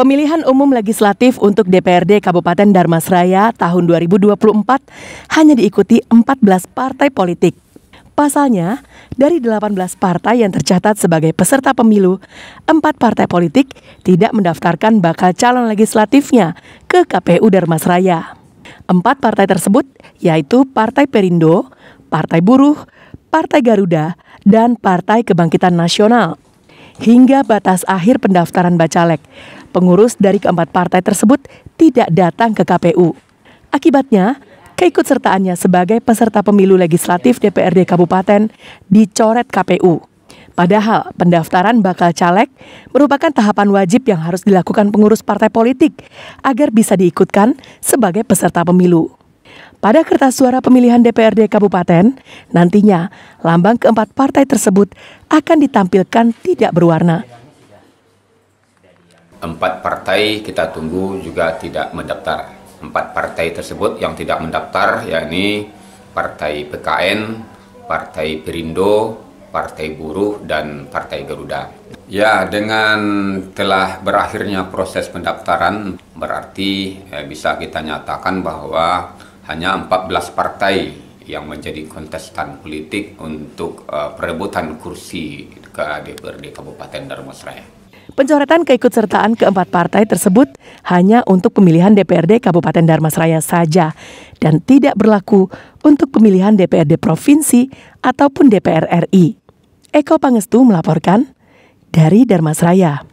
Pemilihan umum legislatif untuk DPRD Kabupaten Darmasraya tahun 2024 hanya diikuti 14 partai politik. Pasalnya, dari 18 partai yang tercatat sebagai peserta pemilu, 4 partai politik tidak mendaftarkan bakal calon legislatifnya ke KPU Darmasraya. Empat partai tersebut yaitu Partai Perindo, Partai Buruh, Partai Garuda, dan Partai Kebangkitan Nasional. Hingga batas akhir pendaftaran Bacalek, Pengurus dari keempat partai tersebut tidak datang ke KPU. Akibatnya, keikutsertaannya sebagai peserta pemilu legislatif DPRD Kabupaten dicoret KPU. Padahal pendaftaran bakal caleg merupakan tahapan wajib yang harus dilakukan pengurus partai politik agar bisa diikutkan sebagai peserta pemilu. Pada kertas suara pemilihan DPRD Kabupaten, nantinya lambang keempat partai tersebut akan ditampilkan tidak berwarna empat partai kita tunggu juga tidak mendaftar. Empat partai tersebut yang tidak mendaftar yakni Partai PKN, Partai Perindo, Partai Buruh, dan Partai Garuda. Ya, dengan telah berakhirnya proses pendaftaran, berarti eh, bisa kita nyatakan bahwa hanya 14 partai yang menjadi kontestan politik untuk uh, perebutan kursi ke DPRD Kabupaten Darmasraya. Pencoretan keikutsertaan keempat partai tersebut hanya untuk pemilihan DPRD Kabupaten Darmasraya saja dan tidak berlaku untuk pemilihan DPRD Provinsi ataupun DPR RI. Eko Pangestu melaporkan dari Darmasraya.